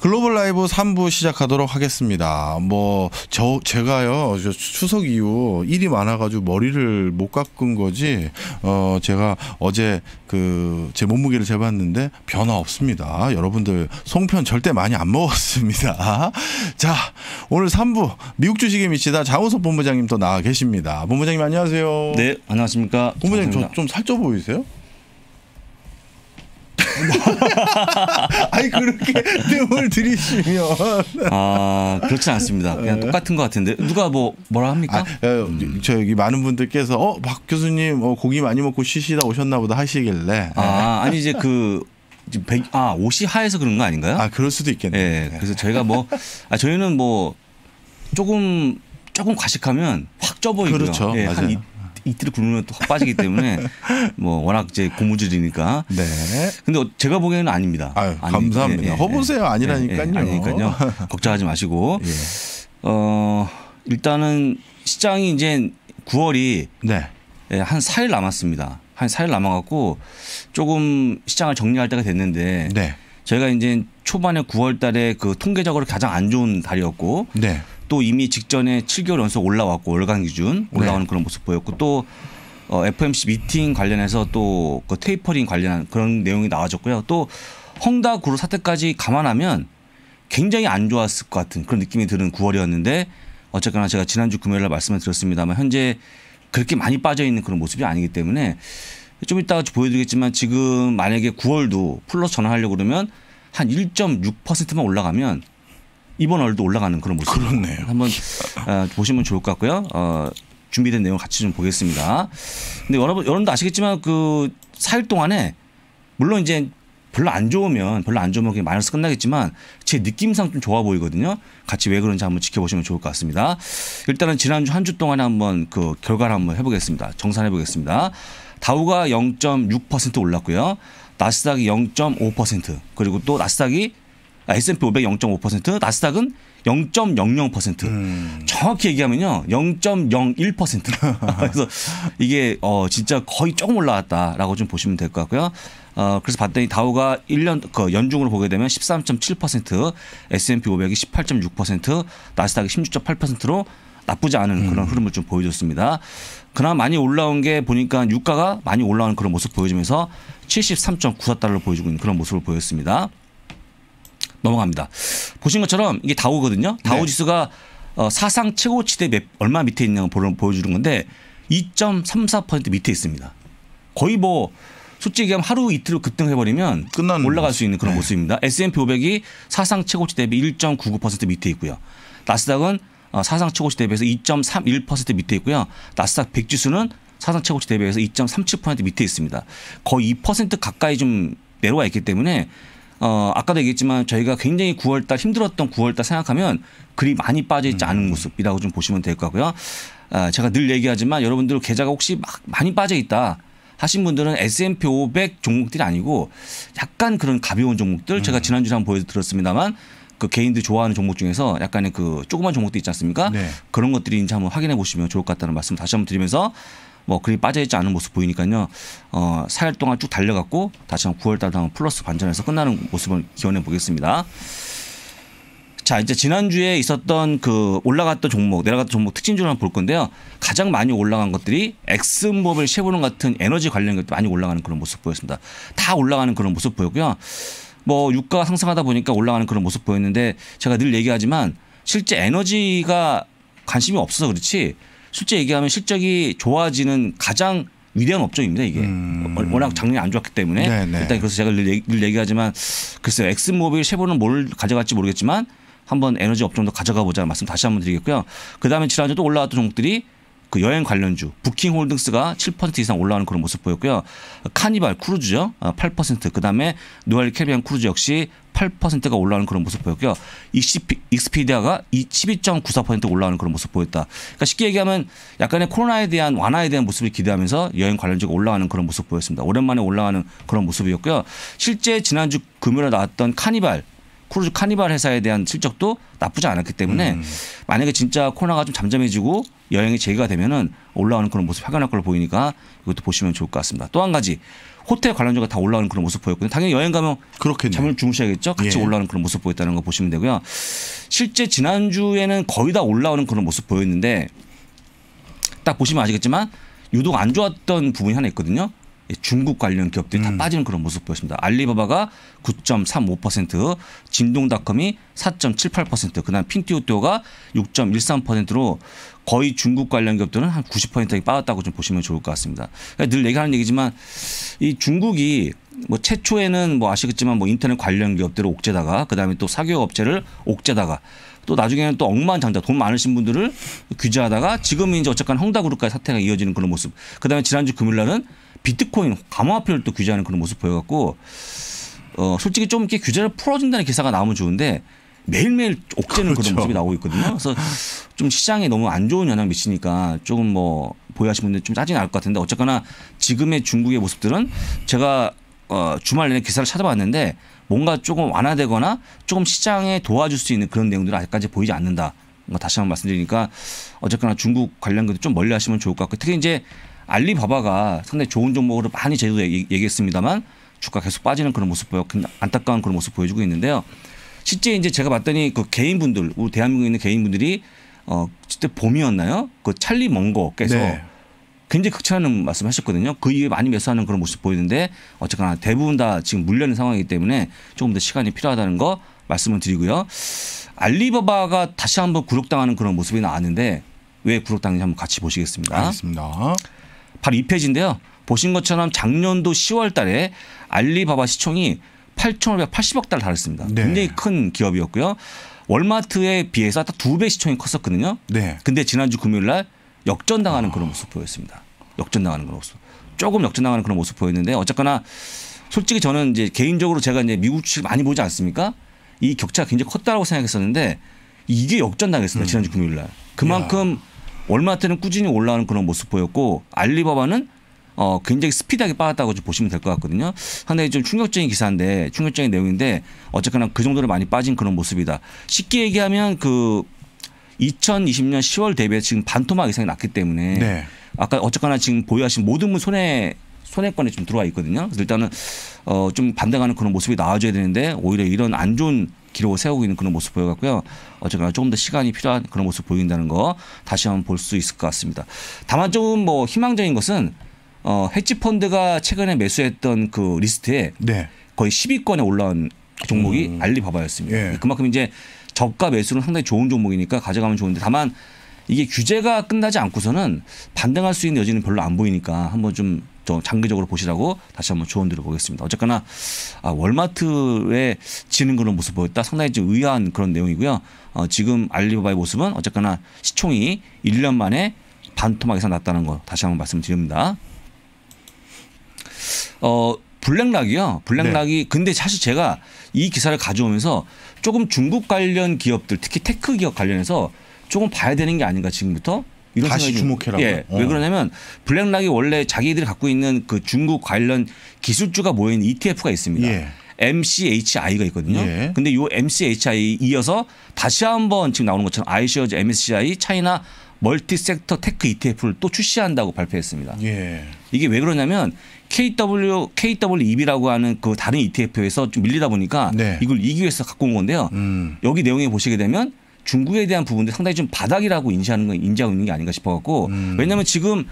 글로벌 라이브 3부 시작하도록 하겠습니다. 뭐, 저, 제가요, 저 추석 이후 일이 많아가지고 머리를 못 깎은 거지, 어, 제가 어제 그, 제 몸무게를 재봤는데 변화 없습니다. 여러분들, 송편 절대 많이 안 먹었습니다. 자, 오늘 3부, 미국 주식에 미치다 장우석 본부장님 또 나와 계십니다. 본부장님 안녕하세요. 네, 안녕하십니까. 본부장님 저 좀 살쪄 보이세요? 아니 그렇게 뜸을 들이시면 아 그렇진 않습니다. 그냥 네. 똑같은 것 같은데 누가 뭐 뭐라 합니까? 아, 어, 음. 저 여기 많은 분들께서 어 박 교수님 어, 고기 많이 먹고 쉬시다 오셨나보다 하시길래 아 아니 이제 그 백, 아, 옷이 하에서 그런 거 아닌가요? 아, 그럴 수도 있겠네요. 예, 네. 그래서 저희가 뭐, 아, 저희는 뭐, 조금, 조금 과식하면 확 쪄보이고요. 그렇죠. 예, 맞아요. 한 이틀 굶으면 또확 빠지기 때문에 뭐 워낙 이제 고무줄이니까. 네. 근데 제가 보기에는 아닙니다. 아유, 아니, 감사합니다. 예, 예, 예. 허보세요 아니라니까요. 예, 예, 예, 아니니까요. 걱정하지 마시고. 어 일단은 시장이 이제 9월이 네. 한 4일 남았습니다. 한 4일 남아갖고 조금 시장을 정리할 때가 됐는데 네. 저희가 이제 초반에 9월 달에 그 통계적으로 가장 안 좋은 달이었고 네. 또 이미 직전에 7개월 연속 올라왔고 월간 기준 올라오는 네. 그런 모습 보였고 또 어, FMC 미팅 관련해서 또그 테이퍼링 관련한 그런 내용이 나와졌고요. 또 헝다 구로 사태까지 감안하면 굉장히 안 좋았을 것 같은 그런 느낌이 드는 9월이었는데 어쨌거나 제가 지난주 금요일 날 말씀을 드렸습니다만 현재 그렇게 많이 빠져 있는 그런 모습이 아니기 때문에 좀 이따가 보여드리겠지만 지금 만약에 9월도 플러스 전환하려고 그러면 한 1.6%만 올라가면 이번 월도 올라가는 그런 모습. 그렇네요. 한번 어, 보시면 좋을 것 같고요. 어, 준비된 내용 같이 좀 보겠습니다. 근데 여러분 여러분도 아시겠지만 그 4일 동안에 물론 이제 별로 안 좋으면 별로 안 좋으면 그냥 마이너스 끝나겠지만 제 느낌상 좀 좋아 보이거든요. 같이 왜 그런지 한번 지켜보시면 좋을 것 같습니다. 일단은 지난주 한 주 동안에 한번 그 결과를 한번 해보겠습니다. 정산해 보겠습니다. 다우가 0.6% 올랐고요. 나스닥이 0.5% 그리고 또 나스닥이 S&P 500 0.5%, 나스닥은 0.00% 음. 정확히 얘기하면요 0.01% 그래서 이게 어 진짜 거의 조금 올라왔다라고 좀 보시면 될 것 같고요. 어 그래서 봤더니 다우가 1년 그 연중으로 보게 되면 13.7%, S&P 500이 18.6%, 나스닥이 16.8%로 나쁘지 않은 그런 음. 흐름을 좀 보여줬습니다. 그나마 많이 올라온 게 보니까 유가가 많이 올라오는 그런 모습 보여주면서 73.94달러 보여주고 있는 그런 모습을 보였습니다. 넘어갑니다. 보신 것처럼 이게 다우거든요. 네. 다우 네. 지수가 어, 사상 최고치대 몇, 얼마 밑에 있냐고 보여주는 건데 2.34% 밑에 있습니다. 거의 뭐 솔직히 얘기하면 하루 이틀로 급등해버리면 올라갈 수 있는 그런 네. 모습입니다. S&P 500이 사상 최고치 대비 1.99% 밑에 있고요. 나스닥은 어, 사상 최고치 대비해서 2.31% 밑에 있고요. 나스닥 100 지수는 사상 최고치 대비해서 2.37% 밑에 있습니다. 거의 2% 가까이 좀 내려와 있기 때문에 어, 아까도 얘기했지만 저희가 굉장히 9월달 힘들었던 9월달 생각하면 그리 많이 빠져있지 않은 음. 모습이라고 좀 보시면 될 거고요. 아, 제가 늘 얘기하지만 여러분들 계좌가 혹시 막 많이 빠져있다. 하신 분들은 S&P 500 종목들이 아니고 약간 그런 가벼운 종목들 음. 제가 지난주에 한번 보여드렸습니다만 그 개인들 좋아하는 종목 중에서 약간의 그 조그만 종목도 있지 않습니까? 네. 그런 것들이 이제 한번 확인해 보시면 좋을 것 같다는 말씀 다시 한번 드리면서 뭐 그리 빠져있지 않은 모습 보이니까요. 어, 4일 동안 쭉 달려갔고 다시 한 9월 달에 플러스 반전해서 끝나는 모습을 기원해 보겠습니다. 자, 이제 지난주에 있었던 그 올라갔던 종목, 내려갔던 종목 특징주를 한번 볼 건데요. 가장 많이 올라간 것들이 엑스모빌 쉐보론 같은 에너지 관련 것도 많이 올라가는 그런 모습 보였습니다. 다 올라가는 그런 모습 보였고요. 뭐 유가 상승하다 보니까 올라가는 그런 모습 보였는데 제가 늘 얘기하지만 실제 에너지가 관심이 없어서 그렇지 실제 얘기하면 실적이 좋아지는 가장 위대한 업종입니다 이게 음. 워낙 작년이 안 좋았기 때문에 네네. 네. 일단 그래서 제가 늘, 얘기하지만 글쎄요 엑스모빌 쉐보는 뭘 가져갈지 모르겠지만 한번 에너지 업종도 가져가 보자는 말씀 다시 한번 드리겠고요 그다음에 지난주 에또 올라왔던 종목들이 그 여행 관련주 부킹홀딩스가 7% 이상 올라오는 그런 모습 보였고요. 카니발 크루즈요. 8% 아, 그다음에 노엘 캐비안 크루즈 역시 8%가 올라오는 그런 모습 보였고요. 익스피디아가 12.94% 올라오는 그런 모습 보였다. 그러니까 쉽게 얘기하면 약간의 코로나에 대한 완화에 대한 모습을 기대하면서 여행 관련주가 올라가는 그런 모습 보였습니다. 오랜만에 올라가는 그런 모습이었고요. 실제 지난주 금요일에 나왔던 카니발 크루즈 카니발 회사에 대한 실적도 나쁘지 않았기 때문에 음. 만약에 진짜 코로나가 좀 잠잠해지고 여행이 재개가 되면은 올라오는 그런 모습 확연할 걸로 보이니까 이것도 보시면 좋을 것 같습니다. 또 한 가지 호텔 관련주가 다 올라오는 그런 모습 보였거든요. 당연히 여행 가면 그렇겠네요. 잠을 주무셔야겠죠. 같이 예. 올라오는 그런 모습 보였다는 거 보시면 되고요. 실제 지난주에는 거의 다 올라오는 그런 모습 보였는데 딱 보시면 아시겠지만 유독 안 좋았던 부분이 하나 있거든요. 중국 관련 기업들이 음. 다 빠지는 그런 모습 보였습니다. 알리바바가 9.35%, 진동닷컴이 4.78%, 그다음 핑티오토가 6.13%로 거의 중국 관련 기업들은 한 90%가 빠졌다고 좀 보시면 좋을 것 같습니다. 그러니까 늘 얘기하는 얘기지만 이 중국이 뭐 최초에는 뭐 아시겠지만 뭐 인터넷 관련 기업들을 옥죄다가 그다음에 또 사교육 업체를 옥죄다가 또 나중에는 또 억만장자 돈 많으신 분들을 규제하다가 지금 이제 어쨌건 헝다그룹까지 사태가 이어지는 그런 모습. 그다음에 지난주 금요일 날은 비트코인 가마화폐를 또 규제하는 그런 모습 보여갖고 어 솔직히 좀 이렇게 규제를 풀어준다는 기사가 나오면 좋은데 매일매일 옥죄는 그렇죠. 그런 모습이 나오고 있거든요. 그래서 좀 시장에 너무 안 좋은 영향 미치니까 조금 뭐 보유하신 분들 좀 짜증이 날것 같은데 어쨌거나 지금의 중국의 모습들은 제가 어 주말 내내 기사를 찾아봤는데 뭔가 조금 완화되거나 조금 시장에 도와줄 수 있는 그런 내용들은 아직까지 보이지 않는다. 다시 한번 말씀드리니까 어쨌거나 중국 관련 것도좀 멀리 하시면 좋을 것 같고 특히 이제 알리바바가 상당히 좋은 종목으로 많이 제희도 얘기, 했습니다만 주가 계속 빠지는 그런 모습 보여 그 안타까운 그런 모습 보여주고 있는데요. 실제 이제 제가 봤더니 그 개인분들 우리 대한민국에 있는 개인분들이 어 그때 봄이었나요? 그 찰리 멍거께서 네. 굉장히 극찬하는 말씀하셨거든요. 그 이후에 많이 매수하는 그런 모습 보이는데 어쨌거나 대부분 다 지금 물려는 상황이기 때문에 조금 더 시간이 필요하다는 거 말씀을 드리고요. 알리바바가 다시 한번 구력당하는 그런 모습이 나왔는데 왜 구력당했는지 한번 같이 보시겠습니다. 알겠습니다. 바로 이 페이지인데요. 보신 것처럼 작년도 10월 달에 알리바바 시총이 8,580억 달러 달했습니다. 네. 굉장히 큰 기업이었고요. 월마트에 비해서 딱 두 배 시총이 컸었거든요. 네. 근데 지난주 금요일 날 역전당하는 아. 그런 모습 보였습니다. 역전당하는 그런 모습. 조금 역전당하는 그런 모습 보였는데 어쨌거나 솔직히 저는 이제 개인적으로 제가 이제 미국 주식 많이 보지 않습니까? 이 격차가 굉장히 컸다라고 생각했었는데 이게 역전당했습니다. 음. 지난주 금요일 날. 그만큼 야. 월마트는 꾸준히 올라오는 그런 모습 보였고 알리바바는 어, 굉장히 스피드하게 빠졌다고 좀 보시면 될 것 같거든요. 상당히 좀 충격적인 기사인데 충격적인 내용인데 어쨌거나 그 정도로 많이 빠진 그런 모습이다. 쉽게 얘기하면 그 2020년 10월 대비해 지금 반토막 이상이 났기 때문에 네. 아까 어쨌거나 지금 보유하신 모든 분 손해 손해권에 좀 들어와 있거든요. 그래서 일단은 어, 좀 반등하는 그런 모습이 나와줘야 되는데 오히려 이런 안 좋은 기록을 세우고 있는 그런 모습 보여갖고요. 어쨌거나 조금 더 시간이 필요한 그런 모습 보인다는 거 다시 한번 볼 수 있을 것 같습니다. 다만 조금 뭐 희망적인 것은 어, 헤지펀드가 최근에 매수했던 그 리스트에 네. 거의 10위권에 올라온 그 종목이 음. 알리바바였습니다. 예. 그만큼 이제 저가 매수는 상당히 좋은 종목이니까 가져가면 좋은데 다만 이게 규제가 끝나지 않고서는 반등할 수 있는 여지는 별로 안 보이니까 한번 좀좀 장기적으로 보시라고 다시 한번 조언드려 보겠습니다. 어쨌거나 아, 월마트에 지는 그런 모습 보였다. 상당히 좀 의아한 그런 내용이고요. 어, 지금 알리바바의 모습은 어쨌거나 시총이 1년 만에 반토막 에서 났다는 거 다시 한번 말씀드립니다. 어, 블랙락이요. 블랙락이 네. 근데 사실 제가 이 기사를 가져오면서 조금 중국 관련 기업들 특히 테크 기업 관련해서 조금 봐야 되는 게 아닌가 지금부터 이런 다시 주목해라. 예. 어. 왜 그러냐면 블랙락이 원래 자기들이 갖고 있는 그 중국 관련 기술주가 모인 ETF가 있습니다. 예. MCHI가 있거든요. 예. 근데 요 MCHI 이어서 다시 한번 지금 나오는 것처럼 아이시어즈 MSCI 차이나 멀티섹터 테크 ETF를 또 출시한다고 발표했습니다. 예. 이게 왜 그러냐면 KW KWEB라고 하는 그 다른 ETF에서 좀 밀리다 보니까 네. 이걸 이기 위해서 갖고 온 건데요. 음. 여기 내용에 보시게 되면 중국에 대한 부분들 상당히 좀 바닥이라고 인지하는 건 인지하고 있는 게 아닌가 싶어갖고 음. 왜냐하면 지금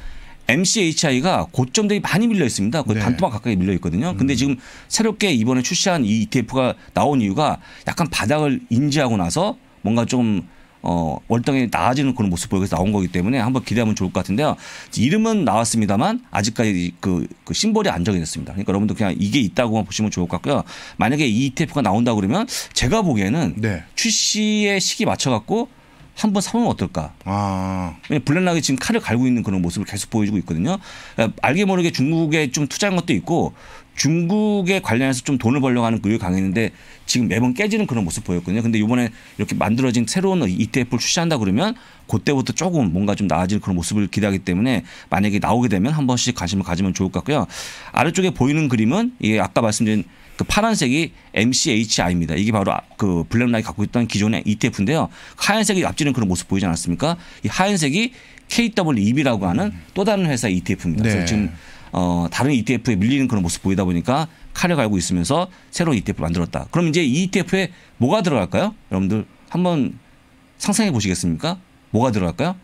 MCHI가 고점들이 많이 밀려 있습니다. 거의 네. 반토막 가까이 밀려 있거든요. 근데 음. 지금 새롭게 이번에 출시한 이 ETF가 나온 이유가 약간 바닥을 인지하고 나서 뭔가 좀 어, 월등히 나아지는 그런 모습 보여서 나온 거기 때문에 한번 기대하면 좋을 것 같은데요. 이름은 나왔습니다만 아직까지 그, 그 심벌이 안 정해졌습니다. 그러니까 여러분들 그냥 이게 있다고만 보시면 좋을 것 같고요. 만약에 이 ETF가 나온다 그러면 제가 보기에는 네. 출시의 시기 맞춰갖고 한번 사면 어떨까? 아. 블랙락이 지금 칼을 갈고 있는 그런 모습을 계속 보여주고 있거든요. 그 알게 모르게 중국에 좀 투자한 것도 있고 중국에 관련해서 좀 돈을 벌려고 하는 그 의욕이 강했는데 지금 매번 깨지는 그런 모습 보였거든요. 근데 이번에 이렇게 만들어진 새로운 ETF를 출시한다 그러면 그때부터 조금 뭔가 좀 나아질 그런 모습을 기대하기 때문에 만약에 나오게 되면 한 번씩 관심을 가지면 좋을 것 같고요. 아래쪽에 보이는 그림은 이게 아까 말씀드린 그 파란색이 MCHI입니다. 이게 바로 아, 그 블랙라이 갖고 있던 기존의 ETF인데요. 하얀색이 앞지는 그런 모습 보이지 않았습니까? 이 하얀색이 KWEB라고 하는 또 다른 회사 ETF입니다. 네. 그래서 지금 어, 다른 ETF에 밀리는 그런 모습 보이다 보니까 칼을 갈고 있으면서 새로운 ETF를 만들었다. 그럼 이제 이 ETF에 뭐가 들어갈까요? 여러분들 한번 상상해 보시겠습니까? 뭐가 들어갈까요?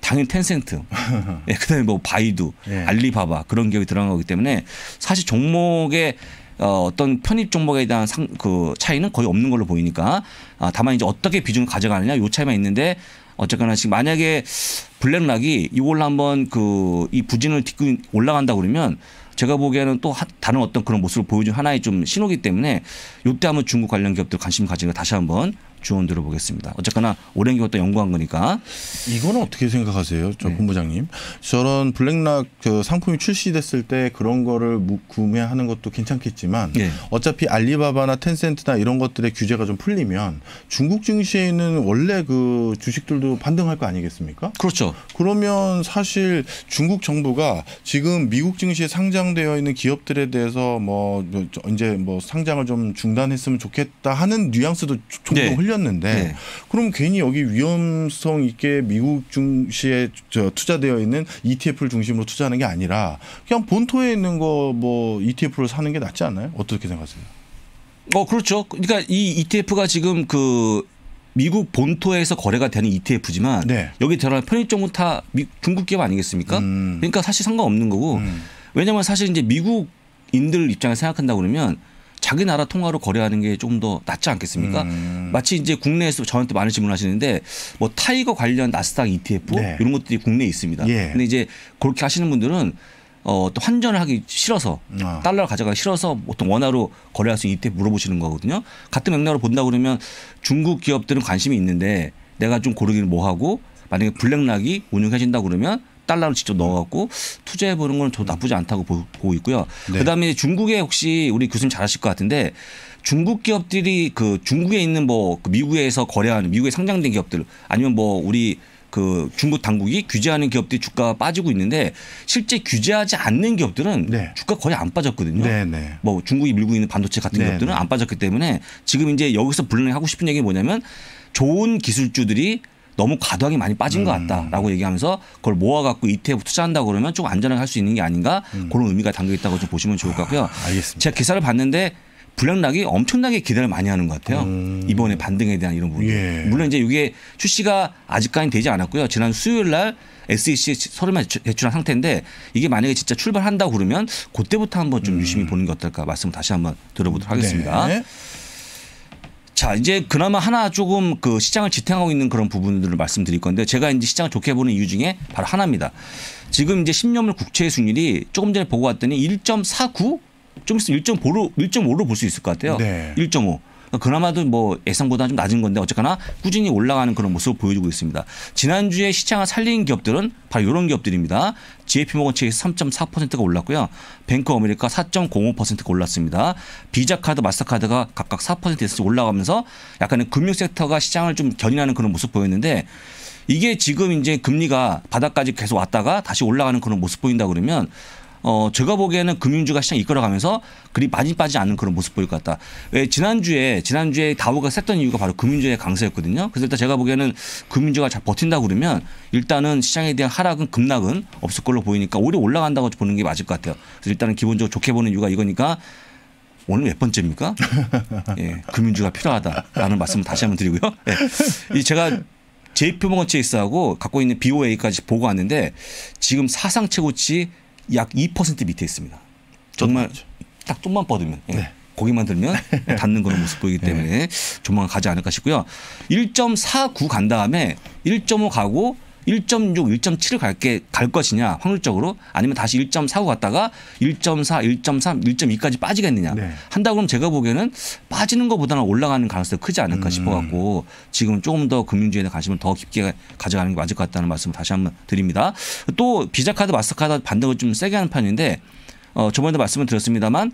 당연히 텐센트, 예, 그다음에 뭐 바이두, 예. 알리바바 그런 기업이 들어간 거기 때문에 사실 종목의 어, 어떤 편입 종목에 대한 상, 그 차이는 거의 없는 걸로 보이니까 아, 다만 이제 어떻게 비중을 가져가느냐 요 차이만 있는데 어쨌거나 지금 만약에 블랙락이 이걸로 한번 그 이 부진을 딛고 올라간다 그러면 제가 보기에는 또 다른 어떤 그런 모습을 보여준 하나의 좀 신호기 때문에 이때 한번 중국 관련 기업들 관심 가지고 다시 한번 주원 들어보겠습니다. 어쨌거나 오랜 기간 동 연구한 거니까. 이거는 어떻게 생각하세요, 전 네. 본부장님? 저런 블랙락 그 상품이 출시됐을 때 그런 거를 구매하는 것도 괜찮겠지만 네. 어차피 알리바바나 텐센트나 이런 것들의 규제가 좀 풀리면 중국 증시에 는 원래 그 주식들도 반등할 거 아니겠습니까? 그렇죠. 그러면 사실 중국 정부가 지금 미국 증시에 상장되어 있는 기업들에 대해서 뭐 이제 뭐 상장을 좀 중단했으면 좋겠다 하는 뉘앙스도 종종 네. 흘려. 풀렸는데 네. 그럼 괜히 여기 위험성 있게 미국 중시에 투자되어 있는 ETF를 중심으로 투자하는 게 아니라 그냥 본토에 있는 거 뭐 e t f 로 사는 게 낫지 않나요? 어떻게 생각하세요? 어 그렇죠. 그러니까 이 ETF가 지금 그 미국 본토에서 거래가 되는 ETF지만 네. 여기 들어가 편의점은 중국 기업 아니겠습니까? 음. 그러니까 사실 상관없는 거고 음. 왜냐면 사실 이제 미국인들 입장에서 생각한다 그러면 자기 나라 통화로 거래하는 게 좀 더 낫지 않겠습니까? 음. 마치 이제 국내에서 저한테 많은 질문 하시는데 뭐 타이거 관련 나스닥 ETF 네. 이런 것들이 국내에 있습니다. 예. 근데 이제 그렇게 하시는 분들은 어, 또 환전을 하기 싫어서 아. 달러를 가져가기 싫어서 보통 원화로 거래할 수 있대 는 e t 물어보시는 거거든요. 같은 맥락으로 본다 그러면 중국 기업들은 관심이 있는데 내가 좀 고르기는 뭐하고 만약에 블랙락이 운영하신다 그러면 달러를 직접 넣어갖고 투자해 보는 건 저도 나쁘지 않다고 보고 있고요. 네. 그다음에 중국에 혹시 우리 교수님 잘아실것 같은데 중국 기업들이 그 중국에 있는 뭐 그 미국에서 거래하는 미국에 상장된 기업들 아니면 뭐 우리 그 중국 당국이 규제하는 기업들이 주가가 빠지고 있는데 실제 규제하지 않는 기업들은 네. 주가 거의 안 빠졌거든요. 네, 네. 뭐 중국이 밀고 있는 반도체 같은 네, 기업들은 네. 안 빠졌기 때문에 지금 이제 여기서 분 불능하고 싶은 얘기 뭐냐면 좋은 기술주들이 너무 과도하게 많이 빠진 음. 것 같다라고 얘기하면서 그걸 모아갖고 이태에 투자한다 그러면 좀 안전하게 할 수 있는 게 아닌가 음. 그런 의미가 담겨 있다고 좀 보시면 좋을 것 같고요. 아, 알겠습니다. 제가 기사를 봤는데 불량락이 엄청나게 기대를 많이 하는 것 같아요. 음. 이번에 반등에 대한 이런 부분. 예. 물론 이제 이게 출시가 아직까지는 되지 않았고요. 지난 수요일 날 SEC 서류만 제출한 상태인데 이게 만약에 진짜 출발한다 그러면 그때부터 한번 좀 음. 유심히 보는 게 어떨까 말씀 다시 한번 들어보도록 네. 하겠습니다. 네. 자, 이제 그나마 하나 조금 그 시장을 지탱하고 있는 그런 부분들을 말씀드릴 건데 제가 이제 시장을 좋게 보는 이유 중에 바로 하나입니다. 지금 이제 10년물 국채 수익률이 조금 전에 보고 왔더니 1.49? 좀 있으면 1.5로 1.5로 볼 수 있을 것 같아요. 네. 1.5. 그나마도 뭐 예상보다 좀 낮은 건데 어쨌거나 꾸준히 올라가는 그런 모습을 보여주고 있습니다. 지난주에 시장을 살린 기업들은 바로 이런 기업들입니다. JP모건 측에서 3.4%가 올랐고요. 뱅크 어메리카 4.05%가 올랐습니다. 비자카드, 마스터카드가 각각 4%에서 올라가면서 약간의 금융 섹터가 시장을 좀 견인하는 그런 모습 보였는데 이게 지금 이제 금리가 바닥까지 계속 왔다가 다시 올라가는 그런 모습 보인다 그러면 어, 제가 보기에는 금융주가 시장 이끌어가면서 그리 많이 빠지지 않는 그런 모습 보일 것 같다. 왜 지난주에 지난주에 다우가 셌던 이유가 바로 금융주의 강세였거든요. 그래서 일단 제가 보기에는 금융주가 잘 버틴다 고 그러면 일단은 시장에 대한 하락은 급락은 없을 걸로 보이니까 오히려 올라간다고 보는 게 맞을 것 같아요. 그래서 일단은 기본적으로 좋게 보는 이유가 이거니까 오늘 몇 번째입니까? 예, 금융주가 필요하다라는 말씀을 다시 한번 드리고요. 예, 이 제가 제이표범원치에스하고 갖고 있는 BOA까지 보고 왔는데 지금 사상 최고치 약2% 밑에 있습니다. 정말 그렇죠. 딱 좀만 뻗으면 예. 네. 고기만 들면 닿는 그런 모습 보이기 네. 때문에 네. 조만간 가지 않을까 싶고요. 1.49 간 다음에 1.5 가고 1.6, 1.7을 갈게 갈 것이냐 확률적으로 아니면 다시 1 4고 갔다가 1.4, 1.3, 1.2까지 빠지겠느냐 네. 한다 그러면 제가 보기에는 빠지는 것보다는 올라가는 가능성이 크지 않을까 음. 싶어갖고 지금 조금 더 금융주의에 관심을 더 깊게 가져가는 게 맞을 것 같다는 말씀을 다시 한번 드립니다. 또 비자카드, 마스카드 반등을 좀 세게 하는 편인데 어, 저번에도 말씀을 드렸습니다만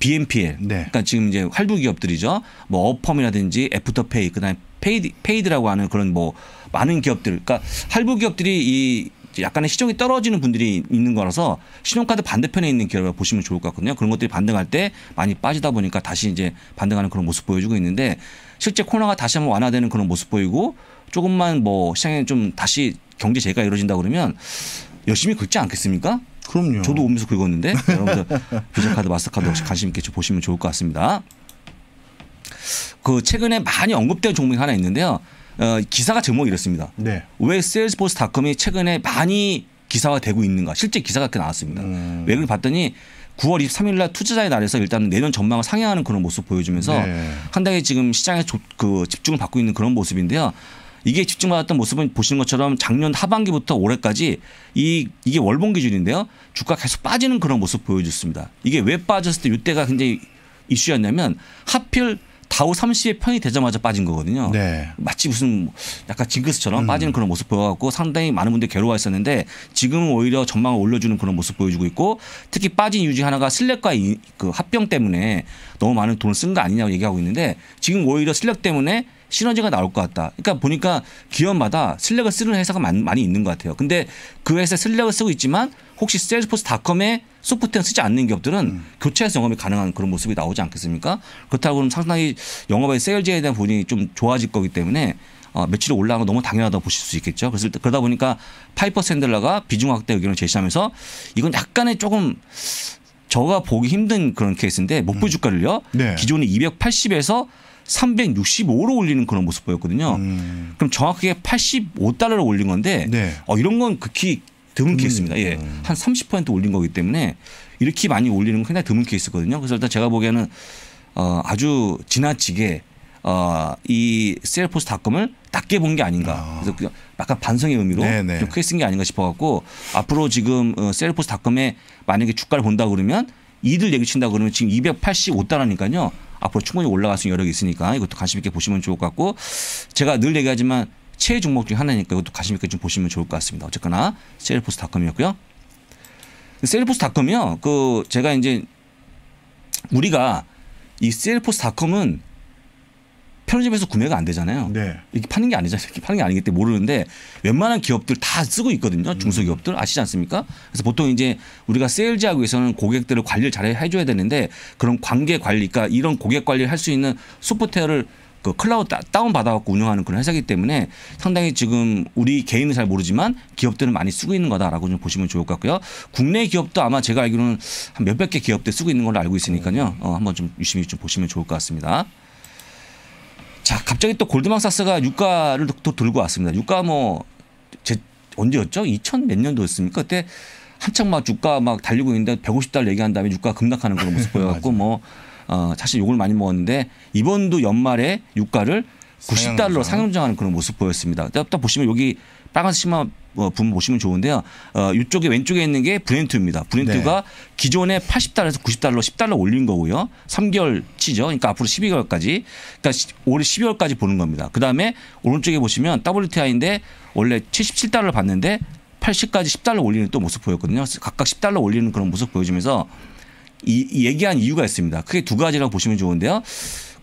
BNPL. 네. 그러니까 지금 이제 할부 기업들이죠. 뭐 어펌이라든지 애프터페이 그다음에 페이드, 페이드라고 하는 그런 뭐 많은 기업들, 그러니까 할부 기업들이 이 약간의 시정이 떨어지는 분들이 있는 거라서 신용카드 반대편에 있는 기업을 보시면 좋을 것 같거든요. 그런 것들이 반등할 때 많이 빠지다 보니까 다시 이제 반등하는 그런 모습 보여주고 있는데 실제 코로나가 다시 한번 완화되는 그런 모습 보이고 조금만 뭐 시장에 좀 다시 경제 재가 이루어진다 그러면 열심히 긁지 않겠습니까? 그럼요. 저도 오면서 긁었는데 여러분들 비자카드 마스터카드 역시 관심 있게 보시면 좋을 것 같습니다. 그 최근에 많이 언급된 종목이 하나 있는데요. 어, 기사가 제목이 이렇습니다. 네. 왜세일스포스닷컴이 최근에 많이 기사화되고 있는가? 실제 기사가 그렇게 나왔습니다. 음. 왜 그걸 봤더니 9월 23일 날 투자자의 날에서 일단 내년 전망을 상향하는 그런 모습 보여주면서 네. 상당히 지금 시장에 그 집중을 받고 있는 그런 모습인데요. 이게 집중받았던 모습은 보시는 것처럼 작년 하반기부터 올해까지 이 이게 월봉 기준인데요. 주가 계속 빠지는 그런 모습 보여줬습니다. 이게 왜 빠졌을 때 이때가 굉장히 이슈였냐면 하필 다우 30에 편이 되자마자 빠진 거거든요. 네. 마치 무슨 약간 징크스처럼 음. 빠지는 그런 모습 보여갖고 상당히 많은 분들이 괴로워했었는데 지금은 오히려 전망을 올려주는 그런 모습 보여주고 있고 특히 빠진 이유 중 하나가 슬랙과 이, 그 합병 때문에 너무 많은 돈을 쓴 거 아니냐고 얘기하고 있는데 지금 오히려 슬랙 때문에 시너지가 나올 것 같다. 그러니까 보니까 기업마다 슬랙을 쓰는 회사가 많이 있는 것 같아요. 근데 그 회사에 슬랙을 쓰고 있지만 혹시 셀스포스닷컴에 소프트웨어 쓰지 않는 기업들은 음. 교체해서 영업이 가능한 그런 모습이 나오지 않겠습니까? 그렇다고 그는 상당히 영업의 세일즈에 대한 부분이 좀 좋아질 거기 때문에 어, 매출이 올라가는 거 너무 당연하다고 보실 수 있겠죠. 그래서 그러다 보니까 파이퍼 샌들러가 비중 확대 의견을 제시하면서 이건 약간의 조금 저가 보기 힘든 그런 케이스인데 목표 음. 주가를요. 네. 기존의 280에서 365로 올리는 그런 모습 보였거든요. 음. 그럼 정확하게 85달러로 올린 건데 네. 어, 이런 건 극히 드문 음. 케이스입니다. 예. 음. 한30% 올린 거기 때문에 이렇게 많이 올리는 건 굉장히 드문 케이스거든요. 그래서 일단 제가 보기에는 어, 아주 지나치게 어, 이 셀포스 닷컴을 낮게 본 게 아닌가. 아. 그래서 그냥 약간 반성의 의미로 네네. 네. 좀 크게 쓴 게 아닌가 싶어갖고 앞으로 지금 어, 셀포스 닷컴에 만약에 주가를 본다 그러면 이들 얘기 친다 그러면 지금 285달러니까요. 앞으로 충분히 올라갈 수 있는 여력이 있으니까 이것도 관심 있게 보시면 좋을 것 같고 제가 늘 얘기하지만 최애 종목 중 하나니까 이것도 관심 있게 좀 보시면 좋을 것 같습니다. 어쨌거나 셀포스닷컴이었고요. 셀포스닷컴이요. 그 제가 이제 우리가 이 셀포스닷컴은 편의점에서 구매가 안 되잖아요. 네. 이렇게 파는 게 아니잖아요. 이렇게 파는 게 아니기 때문에 모르는데 웬만한 기업들 다 쓰고 있거든요. 음. 중소기업들 아시지 않습니까? 그래서 보통 이제 우리가 세일즈하고해서는 고객들을 관리를 잘 해줘야 되는데 그런 관계 관리, 그러니까 이런 고객 관리를 할 수 있는 소프트웨어를 그 클라우드 다운 받아갖고 운영하는 그런 회사기 때문에 상당히 지금 우리 개인은 잘 모르지만 기업들은 많이 쓰고 있는 거다라고 좀 보시면 좋을 것 같고요. 국내 기업도 아마 제가 알기로는 한 몇백 개 기업들 쓰고 있는 걸로 알고 있으니까요. 네. 어, 한번 좀 유심히 좀 보시면 좋을 것 같습니다. 자, 갑자기 또 골드만삭스가 유가를 또 들고 왔습니다. 유가 뭐 제, 언제였죠? 2000 몇 년도였습니까? 그때 한창 막 주가 막 달리고 있는데 1 5 0달 얘기한 다음에 유가 급락하는 그런 모습 보여갖고 뭐 어, 사실 욕을 많이 먹었는데 이번도 연말에 유가를 9 0달러상향정하는 그런 모습 보였습니다. 딱 보시면 여기 빨간색 심화 어, 부분 보시면 좋은데요. 어, 이쪽에 왼쪽에 있는 게 브렌트입니다. 브렌트가 네. 기존에 80달러에서 90달러, 10달러 올린 거고요. 3개월 치죠. 그러니까 앞으로 12개월까지, 그러니까 올해 12월까지 보는 겁니다. 그 다음에 오른쪽에 보시면 WTI인데 원래 77달러 봤는데 80까지 10달러 올리는 또 모습 보였거든요. 각각 10달러 올리는 그런 모습 보여주면서 이, 이 얘기한 이유가 있습니다. 크게 두 가지라고 보시면 좋은데요.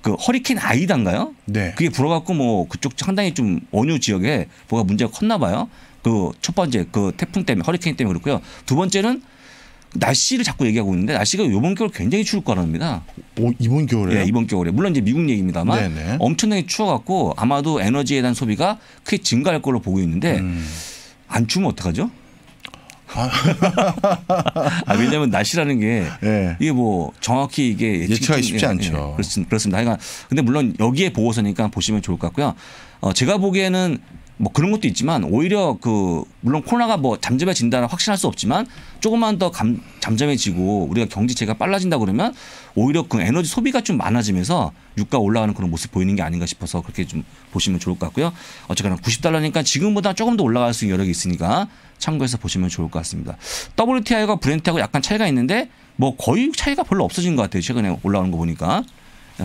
그 허리케인 아이단가요? 네. 그게 불어갖고 뭐 그쪽 상당히 좀 원유 지역에 뭐가 문제가 컸나 봐요. 그 첫 번째 그 태풍 때문에 허리케인 때문에 그렇고요. 두 번째는 날씨를 자꾸 얘기하고 있는데 날씨가 이번 겨울 굉장히 추울 거랍니다. 오, 이번 겨울에? 네, 예, 이번 겨울에. 물론 이제 미국 얘기입니다만 네네. 네. 엄청나게 추워갖고 아마도 에너지에 대한 소비가 크게 증가할 걸로 보고 있는데 음. 안 추면 우 어떡하죠? 아, 왜냐하면 날씨라는 게 네. 이게 뭐 정확히 이게 예측하기 예, 쉽지 예, 않죠. 예, 그렇습니다. 그렇습니다. 그러니까 근데 물론 여기에 보고서니까 보시면 좋을 것 같고요. 어, 제가 보기에는 뭐 그런 것도 있지만 오히려 그 물론 코로나가 뭐 잠잠해진다는 확신할 수 없지만 조금만 더 감, 잠잠해지고 우리가 경제체가 빨라진다 그러면 오히려 그 에너지 소비가 좀 많아지면서 유가 올라가는 그런 모습 보이는 게 아닌가 싶어서 그렇게 좀 보시면 좋을 것 같고요. 어쨌거나 90달러니까 지금보다 조금 더 올라갈 수 있는 여력이 있으니까 참고해서 보시면 좋을 것 같습니다. WTI가 브렌트하고 약간 차이가 있는데 뭐 거의 차이가 별로 없어진 것 같아요. 최근에 올라오는 거 보니까.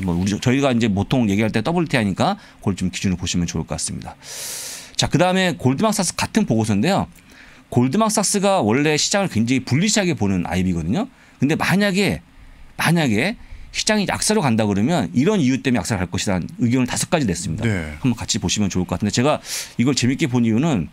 뭐 우리 저희가 이제 보통 얘기할 때 WTI니까 그걸 좀 기준으로 보시면 좋을 것 같습니다. 자, 그다음에 골드만삭스 같은 보고서인데요. 골드만삭스가 원래 시장을 굉장히 불리시하게 보는 IB거든요. 근데 만약에 만약에 시장이 약세로 간다 그러면 이런 이유 때문에 약세를 갈 것이라는 의견을 다섯 가지 냈습니다. 네. 한번 같이 보시면 좋을 것 같은데 제가 이걸 재밌게 본 이유는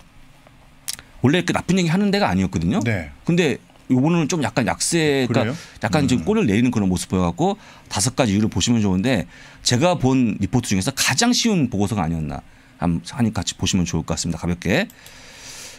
원래 그 나쁜 얘기 하는 데가 아니었거든요. 네. 근데 요거는 좀 약간 약세가 아, 그래요? 약간 음. 지금 골을 내리는 그런 모습 보여갖고 다섯 가지 이유를 보시면 좋은데 제가 본 리포트 중에서 가장 쉬운 보고서가 아니었나 한니 같이 보시면 좋을 것 같습니다. 가볍게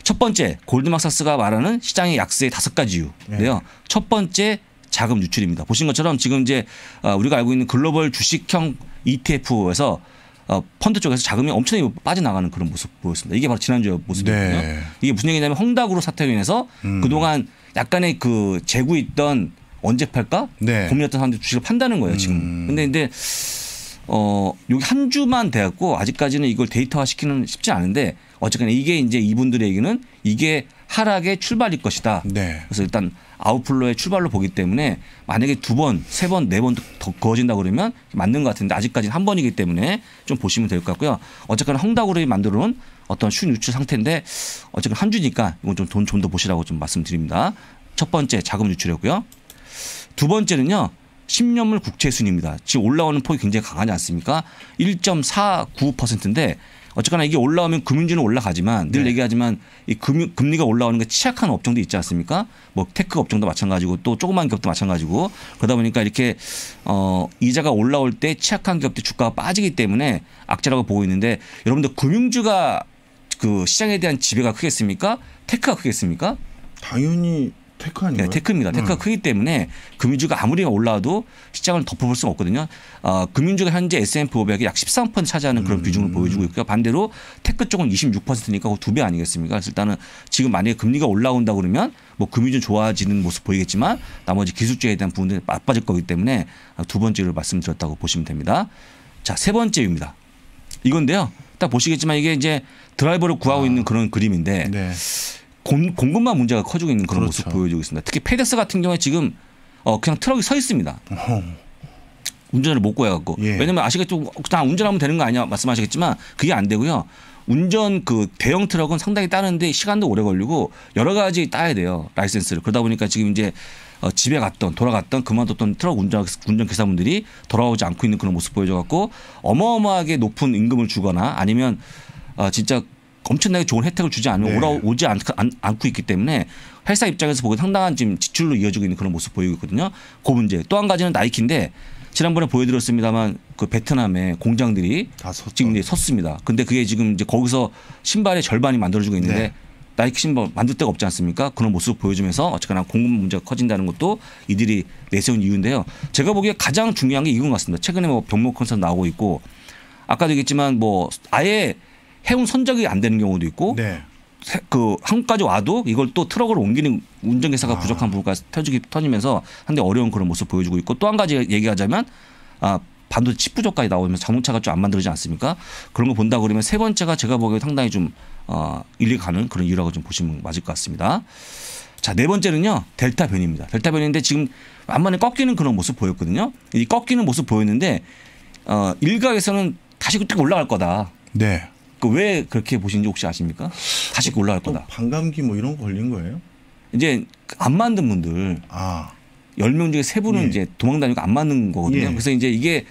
첫 번째 골드막사스가 말하는 시장의 약세의 다섯 가지 이유인데요. 네. 첫 번째 자금 유출입니다. 보신 것처럼 지금 이제 어, 우리가 알고 있는 글로벌 주식형 ETF에서 어, 펀드 쪽에서 자금이 엄청나게 빠져나가는 그런 모습 보였습니다. 이게 바로 지난주 모습이거든요. 네. 이게 무슨 얘기냐면 헝다구로 사태로 인해서 음. 그동안 약간의 그 재고 있던 언제 팔까 네. 고민했던 사람들 주식을 판다는 거예요 지금. 음. 근데 근데 어 여기 한 주만 되었고 아직까지는 이걸 데이터화 시키는 쉽지 않은데 어쨌거나 이게 이제 이분들의 얘기는 이게 하락의 출발일 것이다. 네. 그래서 일단 아웃플로의 출발로 보기 때문에 만약에 두 번, 세 번, 네 번 더 거진다 그러면 맞는 것 같은데 아직까지는 한 번이기 때문에 좀 보시면 될 것 같고요. 어쨌거나 헝다구이 만들어 놓은 어떤 순 유출 상태인데 어쨌거나 한 주니까 이건 좀 돈 좀 더 보시라고 좀 말씀드립니다. 첫 번째 자금 유출이었고요. 두 번째는요. 10년물 국채 순입니다. 지금 올라오는 폭이 굉장히 강하지 않습니까? 1.49%인데 어쨌거나 이게 올라오면 금융주는 올라가지만 늘 네. 얘기하지만 이 금, 융 금리가 올라오는 게 취약한 업종도 있지 않습니까? 뭐 테크 업종도 마찬가지고 또 조그만 기업도 마찬가지고 그러다 보니까 이렇게 어 이자가 올라올 때 취약한 기업들 주가가 빠지기 때문에 악재라고 보고 있는데 여러분들 금융주가 그 시장에 대한 지배가 크겠습니까? 테크가 크겠습니까? 당연히 테크 아니에요? 네, 테크입니다. 테크가 음. 크기 때문에 금융주가 아무리 올라와도 시장을 덮어볼 수는 없거든요. 어, 금융주가 현재 S&P 500이 약13% 차지하는 그런 음. 비중을 보여주고 있고요. 반대로 테크 쪽은 26%니까 두 배 아니겠습니까? 그래서 일단은 지금 만약에 금리가 올라온다 그러면 뭐 금융주 좋아지는 모습 보이겠지만 나머지 기술주에 대한 부분들이 맞빠질 거기 때문에 두 번째로 말씀드렸다고 보시면 됩니다. 자, 세 번째입니다. 이건데요. 딱 보시겠지만 이게 이제 드라이버를 구하고 아. 있는 그런 그림인데 네. 공, 급만 문제가 커지고 있는 그런 그렇죠. 모습 보여주고 있습니다. 특히 페덱스 같은 경우에 지금 어, 그냥 트럭이 서 있습니다. 어 운전을 못 구해갖고 예. 왜냐면 아시겠죠 그냥 운전하면 되는 거 아니야 말씀하시겠지만 그게 안 되고요 운전 그 대형 트럭은 상당히 따는데 시간도 오래 걸리고 여러 가지 따야 돼요 라이센스를 그러다 보니까 지금 이제 어, 집에 갔던 돌아갔던 그만뒀던 트럭 운전 운전 기사분들이 돌아오지 않고 있는 그런 모습 보여줘갖고 어마어마하게 높은 임금을 주거나 아니면 어, 진짜 엄청나게 좋은 혜택을 주지 않으면 네. 오지 않, 안, 고 있기 때문에 회사 입장에서 보기 상당한 지금 지출로 이어지고 있는 그런 모습 보이고 있거든요. 그 문제. 또 한 가지는 나이키인데 지난번에 보여드렸습니다만 그 베트남의 공장들이 지금 이제 섰습니다. 근데 그게 지금 이제 거기서 신발의 절반이 만들어지고 있는데 네. 나이키 신발 만들 데가 없지 않습니까? 그런 모습 보여주면서 어쨌거나 공급 문제가 커진다는 것도 이들이 내세운 이유인데요. 제가 보기에 가장 중요한 게 이건 같습니다. 최근에 뭐 병목 컨셉 나오고 있고 아까도 얘기했지만 뭐 아예 해운 선적이 안 되는 경우도 있고 네. 그 한국까지 와도 이걸 또 트럭으로 옮기는 운전기사가 아. 부족한 부분과 터지기 터지면서 한데 어려운 그런 모습 보여주고 있고 또 한 가지 얘기하자면 아 반도체 칩 부족까지 나오면서 자동차가 좀 안 만들어지지 않습니까? 그런 거 본다 그러면 세 번째가 제가 보기에 상당히 좀 어, 일리 가는 그런 이유라고 좀 보시면 맞을 것 같습니다. 자, 네 번째는요. 델타 변입니다. 델타 변인데 지금 만만에 꺾이는 그런 모습 보였거든요. 이 꺾이는 모습 보였는데 어, 일각에서는 다시 그때 올라갈 거다. 네. 그왜 그렇게 보시는지 혹시 아십니까? 다시 그 올라갈 어, 거다. 반감기 뭐 이런 거 걸린 거예요? 이제 안 만든 분들 아. 10명 중에 세분은 예. 이제 도망다니고 안 맞는 거거든요. 예. 그래서 이제 이게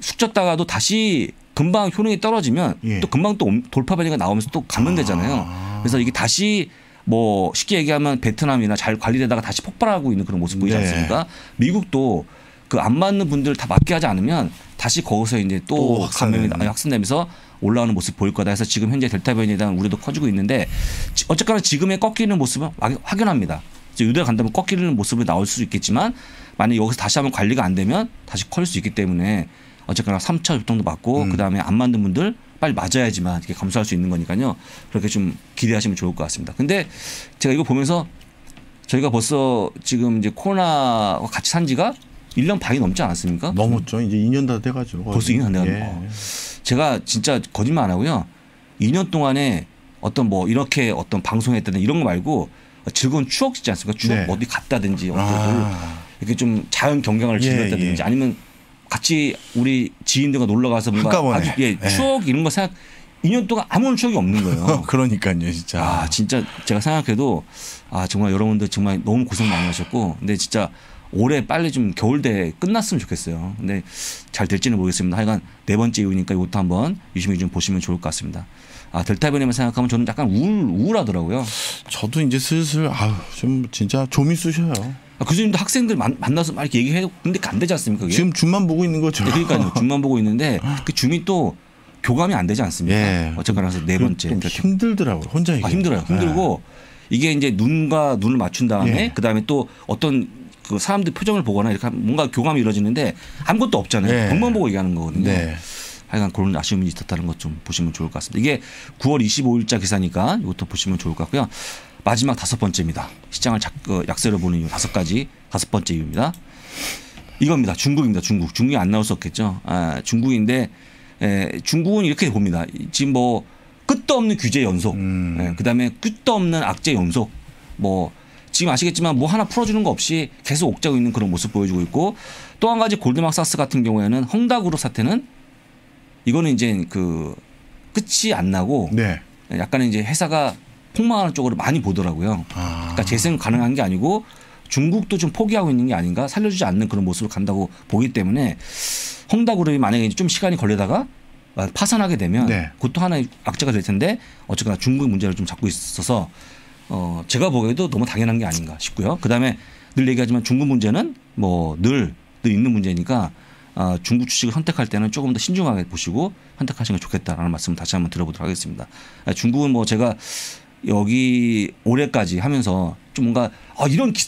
숙쳤다가도 다시 금방 효능이 떨어지면 예. 또 금방 또 돌파 변이가 나오면서 또 감면 되잖아요. 아. 그래서 이게 다시 뭐 쉽게 얘기하면 베트남이나 잘 관리되다가 다시 폭발하고 있는 그런 모습 보이지 네. 않습니까? 미국도 그 안 맞는 분들 다 맞게 하지 않으면 다시 거기서 이제 또, 또 감염이 확산되면서 올라오는 모습 보일 거다 해서 지금 현재 델타 변이에 대한 우려도 커지고 있는데 어쨌거나 지금의 꺾이는 모습은 확연합니다. 유대가 간다면 꺾이는 모습이 나올 수 있겠지만 만약 여기서 다시 한번 관리가 안 되면 다시 커질 수 있기 때문에 어쨌거나 3차 접종도 받고 음. 그다음에 안 맞는 분들 빨리 맞아야지만 이렇게 감소할 수 있는 거니까요. 그렇게 좀 기대하시면 좋을 것 같습니다. 근데 제가 이거 보면서 저희가 벌써 지금 이제 코로나와 같이 산 지가 1년 반이 넘지 않았습니까? 넘었죠. 이제 2년 다돼가지 벌써 2년 돼가지고. 예. 제가 진짜 거짓말 안 하고요. 2년 동안에 어떤 뭐 이렇게 어떤 방송했다든 이런 거 말고 즐거운 추억이지 않습니까? 추억 네. 어디 갔다든지 아. 이렇게 좀 자연 경경을 예, 즐겼다든지 예, 예. 아니면 같이 우리 지인들과 놀러 가서 뭔가 한꺼번에. 아주 예, 예. 추억 이런 거 생각 2년 동안 아무런 추억이 없는 거예요. 그러니까요, 진짜. 아, 진짜 제가 생각해도 아, 정말 여러분들 정말 너무 고생 많이 하셨고 근데 진짜 올해 빨리 좀 겨울대 끝났으면 좋겠어요. 근데 잘 될지는 모르겠습니다. 하여간 네 번째 이유니까 이것도 한번 유심히 좀 보시면 좋을 것 같습니다. 아 델타변이만 생각하면 저는 약간 우울, 우울하더라고요. 저도 이제 슬슬 아좀 진짜 좀 있으셔요. 아, 교수님도 그 학생들 만, 나서 막 이렇게 얘기해 도 근데 안 되지 않습니까? 그게? 지금 줌만 보고 있는 거죠. 네, 그러니까요. 줌만 보고 있는데 그 줌이 또 교감이 안 되지 않습니까? 예. 어쨌거나 서네 번째 힘들더라고요. 혼자 얘기. 아, 힘들어요. 힘들고 예. 이게 이제 눈과 눈을 맞춘 다음에 예. 그 다음에 또 어떤 그 사람들 표정을 보거나 이렇게 뭔가 교감이 이루어지는데 아무것도 없잖아요. 네. 만 보고 얘기하는 거거든요. 네. 하여간 그런 아쉬움이 있었다는 것 좀 보시면 좋을 것 같습니다. 이게 9월 25일자 기사니까 이것도 보시면 좋을 것 같고요. 마지막 다섯 번째입니다. 시장을 작, 어, 약세로 보는 이유 다섯 가지 다섯 번째 이유입니다. 이겁니다. 중국입니다. 중국. 중국이 안 나올 수 없겠죠. 아, 중국인데 에, 중국은 이렇게 봅니다. 지금 뭐 끝도 없는 규제 연속, 음. 예, 그다음에 끝도 없는 악재 연속, 뭐 지금 아시겠지만 뭐 하나 풀어주는 거 없이 계속 옥자고 있는 그런 모습 보여주고 있고 또 한 가지 골드막사스 같은 경우에는 헝다그룹 사태는 이거는 이제 그 끝이 안 나고 네. 약간 이제 회사가 폭망하는 쪽으로 많이 보더라고요. 아. 그러니까 재생 가능한 게 아니고 중국도 좀 포기하고 있는 게 아닌가 살려주지 않는 그런 모습을 간다고 보기 때문에 헝다그룹이 만약에 좀 시간이 걸리다가 파산하게 되면 네. 그것도 하나의 악재가 될 텐데 어쨌거나 중국 의 문제를 좀 잡고 있어서 어 제가 보기에도 너무 당연한 게 아닌가 싶고요. 그다음에 늘 얘기하지만 중국 문제는 뭐 늘늘 늘 있는 문제니까 아, 중국 주식을 선택할 때는 조금 더 신중하게 보시고 선택하시는 게 좋겠다라는 말씀을 다시 한번 드려보도록 하겠습니다. 아, 중국은 뭐 제가 여기 올해까지 하면서 좀 뭔가 아 이런 기,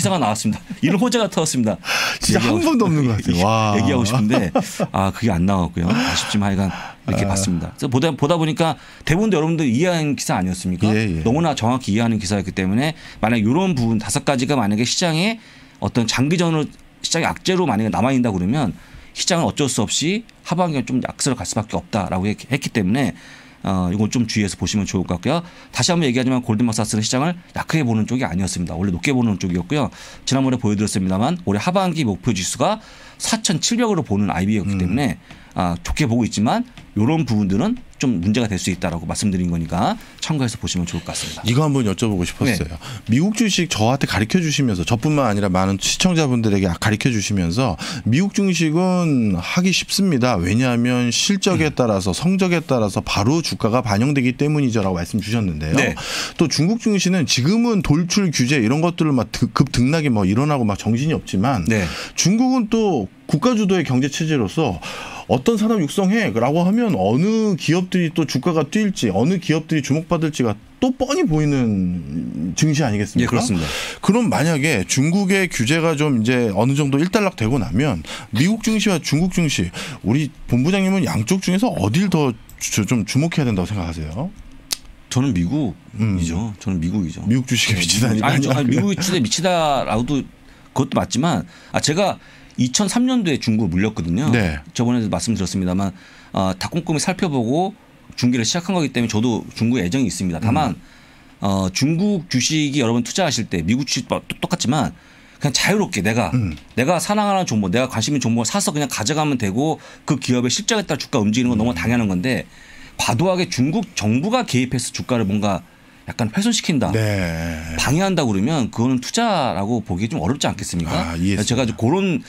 사가 나왔습니다. 이런 호재가 터졌습니다. 진짜 한 번도 없는 것 같아요. 얘기하고 싶은데 아 그게 안 나왔고요. 아쉽지만 하여간 이렇게 아. 봤습니다. 그래서 보다, 보다 보니까 대부분도 여러분들 이해하는 기사 아니었습니까? 예, 예. 너무나 정확히 이해하는 기사였기 때문에 만약 이런 부분 다섯 가지가 만약에 시장에 어떤 장기전으로 시장의 악재로 만약에 남아있다 그러면 시장은 어쩔 수 없이 하반기에 좀 약세로 갈 수밖에 없다라고 했기 때문에 어, 이건 좀 주의해서 보시면 좋을 것 같고요. 다시 한번 얘기하지만 골드만삭스는 시장을 약하게 보는 쪽이 아니었습니다. 원래 높게 보는 쪽이었고요. 지난번에 보여드렸습니다만 올해 하반기 목표 지수가 4,700으로 보는 IB였기 음. 때문에 아, 좋게 보고 있지만 이런 부분들은 좀 문제가 될 수 있다라고 말씀드린 거니까 참고해서 보시면 좋을 것 같습니다. 이거 한번 여쭤보고 싶었어요. 네. 미국 주식 저한테 가르쳐 주시면서 저뿐만 아니라 많은 시청자분들에게 가르쳐 주시면서 미국 주식은 하기 쉽습니다. 왜냐하면 실적에 음. 따라서 성적에 따라서 바로 주가가 반영되기 때문이죠라고 말씀 주셨는데요. 네. 또 중국 증시는 지금은 돌출 규제 이런 것들을 막 급등락이 뭐 일어나고 막 정신이 없지만 네. 중국은 또 국가 주도의 경제 체제로서 어떤 사람 육성해라고 하면 어느 기업들이 또 주가가 뛸지 어느 기업들이 주목받을지가 또 뻔히 보이는 증시 아니겠습니까? 예, 그렇습니다. 그럼 만약에 중국의 규제가 좀 이제 어느 정도 일단락 되고 나면 미국 증시와 중국 증시 우리 본부장님은 양쪽 중에서 어딜 더좀 주목해야 된다고 생각하세요? 저는 미국이죠. 음. 저는 미국이죠. 미국 주식에 네, 미치다니. 아니, 아니, 미국 주식에 미치다라고도 그것도 맞지만 아 제가 2003년도에 중국을 물렸거든요. 네. 저번에도 말씀드렸습니다만 어, 다 꼼꼼히 살펴보고 중기를 시작한 거기 때문에 저도 중국에 애정이 있습니다. 다만 음. 어, 중국 주식이 여러분 투자하실 때 미국 주식과 똑같지만 그냥 자유롭게 내가 음. 내가 사랑하는 종목, 내가 관심 있는 종목을 사서 그냥 가져가면 되고 그 기업의 실적에 따라 주가 움직이는 건 음. 너무 당연한 건데 과도하게 중국 정부가 개입해서 주가를 뭔가 약간 훼손시킨다, 네. 방해한다 그러면 그거는 투자라고 보기 좀 어렵지 않겠습니까? 아, 제가 이 그런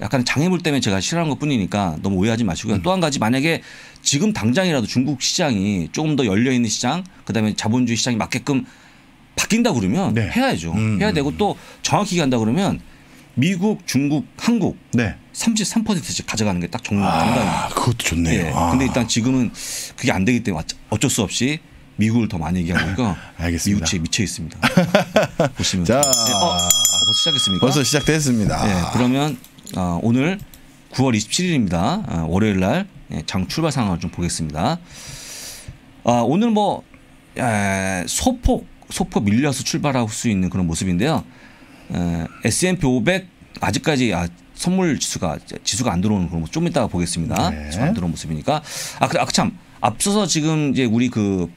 약간 장애물 때문에 제가 싫어하는 것 뿐이니까 너무 오해하지 마시고요. 음. 또한 가지 만약에 지금 당장이라도 중국 시장이 조금 더 열려 있는 시장, 그다음에 자본주의 시장이 맞게끔 바뀐다 그러면 네. 해야죠. 음. 해야 되고 또 정확히 얘기한다 그러면 미국, 중국, 한국 네. 33%씩 가져가는 게딱 아, 정답입니다. 아, 그것도 좋네요. 예. 근데 아. 일단 지금은 그게 안 되기 때문에 어쩔 수 없이 미국을 더 많이 얘기하니까 니다 미국에 미쳐 있습니다. 보시면 자 네, 어, 어, 벌써 시작했습니까? 벌써 시작됐습니다. 네, 그러면 어, 오늘 9월 27일입니다. 어, 월요일 날장 예, 출발 상황을 좀 보겠습니다. 아, 오늘 뭐 에, 예, 소폭 소폭 밀려서 출발할 수 있는 그런 모습인데요. 에, 예, S&P 500 아직까지 아, 선물 지수가 지수가 안 들어오는 그런 모습 좀 이따가 보겠습니다. 네. 안 들어온 모습이니까 아, 그, 아, 참 앞서서 지금 이제 우리 그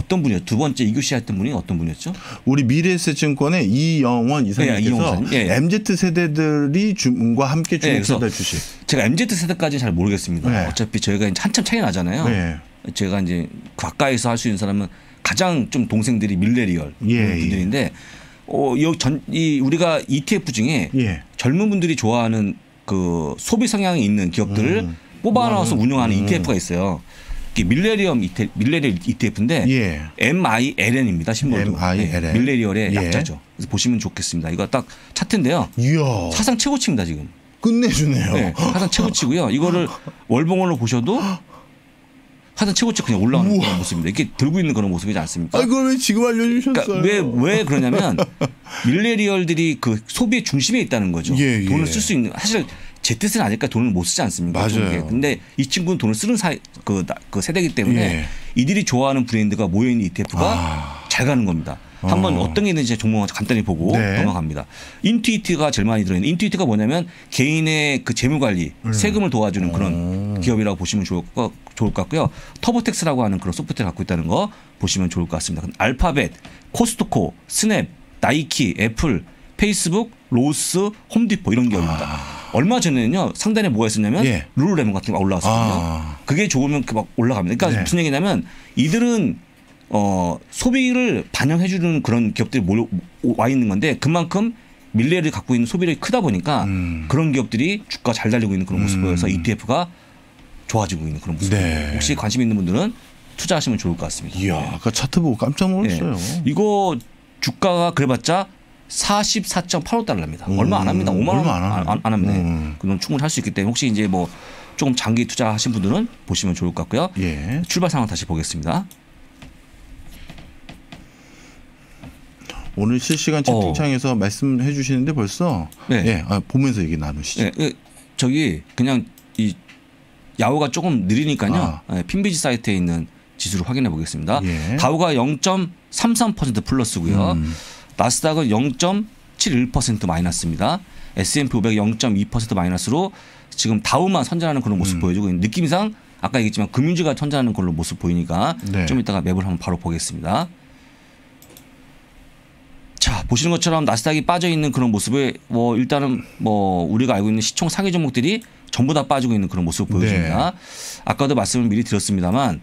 어떤 분이요? 두 번째 이교시 했던 분이 어떤 분이었죠? 우리 미래에셋증권의 이영원 네, 이사님께서 예, 예. MZ 세대들이 주문과 함께 주식사다 예, 주식. 제가 MZ 세대까지 는잘 모르겠습니다. 네. 어차피 저희가 한참 차이 나잖아요. 네. 제가 이제 가까이서 할 수 있는 사람은 가장 좀 동생들이 밀레리얼 예, 예. 분들인데 어, 요 전, 이 우리가 ETF 중에 예. 젊은 분들이 좋아하는 그 소비 성향이 있는 기업들을 음. 뽑아나와서 음. 운영하는 음. ETF가 있어요. 밀레리엄 이태, 밀레리엄 ETF인데 예. MILN입니다 신볼도 MILN. 네, 밀레리얼의 예. 약자죠. 그래서 보시면 좋겠습니다. 이거 딱 차트인데요. 이야. 사상 최고치입니다 지금. 끝내주네요. 네, 사상 최고치고요. 이거를 월봉으로 보셔도 하상 최고치 그냥 올라오는 그런 모습입니다. 이렇게 들고 있는 그런 모습이지 않습니까? 아, 이걸 왜 지금 알려주셨어요? 그러니까 왜, 왜 그러냐면 밀레리얼들이 그 소비의 중심에 있다는 거죠. 예, 예. 돈을 쓸 수 있는 사실 제 뜻은 아닐까 돈을 못 쓰지 않습니까? 맞아요. 예, 근데 이 친구는 돈을 쓰는 사, 그, 그 세대이기 때문에 예. 이들이 좋아하는 브랜드가 모여있는 ETF가 아. 잘 가는 겁니다. 어. 한번 어. 떤 게있는지 종목을 간단히 보고 네. 넘어갑니다. 인투이트가 제일 많이 들어있는 인투이트가 뭐냐면 개인의 그 재무관리 음. 세금을 도와주는 그런 오. 어. 기업이라고 보시면 좋을 것, 좋을 것 같고요. 터보텍스라고 하는 그런 소프트를 갖고 있다는 거 보시면 좋을 것 같습니다. 알파벳, 코스트코, 스냅, 나이키, 애플, 페이스북, 로스, 홈디포 이런 기업입니다. 아. 얼마 전에는요 상단에 뭐가 있었냐면 예. 룰루레몬 같은 게 올라왔거든요. 었 아. 그게 좋으면 그 막 올라갑니다. 그러니까 네. 무슨 얘기냐면 이들은 어 소비를 반영해주는 그런 기업들이 몰, 와 있는 건데 그만큼 밀레를 갖고 있는 소비력이 크다 보니까 음. 그런 기업들이 주가 잘 달리고 있는 그런 모습 보여서 음. ETF가 좋아지고 있는 그런 모습. 네. 혹시 관심 있는 분들은 투자하시면 좋을 것 같습니다. 이야, 아까 네. 그 차트 보고 깜짝 놀랐어요. 네. 이거 주가가 그래봤자 44.85달러입니다. 음, 얼마 안 합니다. 5만 원 안, 안, 안, 안, 합니다. 음. 그럼 충분히 할 수 있기 때문에 혹시 이제 뭐 조금 장기 투자하신 분들은 보시면 좋을 것 같고요. 예. 출발 상황 다시 보겠습니다. 오늘 실시간 채팅창에서 어. 말씀해 주시는데 벌써 네. 예, 아, 보면서 얘기 나누시죠. 예, 예 저기 그냥 이 야호가 조금 느리니까요. 아. 예, 핀비지 사이트에 있는 지수를 확인해 보겠습니다. 예. 다우가 0.33% 플러스고요. 음. 나스닥은 0.71% 마이너스입니다. S&P 500 0.2% 마이너스로 지금 다우만 선전하는 그런 모습 음. 보여주고 있는 느낌상 아까 얘기했지만 금융주가 선전하는 걸로 모습 보이니까 네. 좀 이따가 맵을 한번 바로 보겠습니다. 자 보시는 것처럼 나스닥이 빠져 있는 그런 모습을 뭐 일단은 뭐 우리가 알고 있는 시총 상위 종목들이 전부 다 빠지고 있는 그런 모습 보여줍니다. 네. 아까도 말씀을 미리 드렸습니다만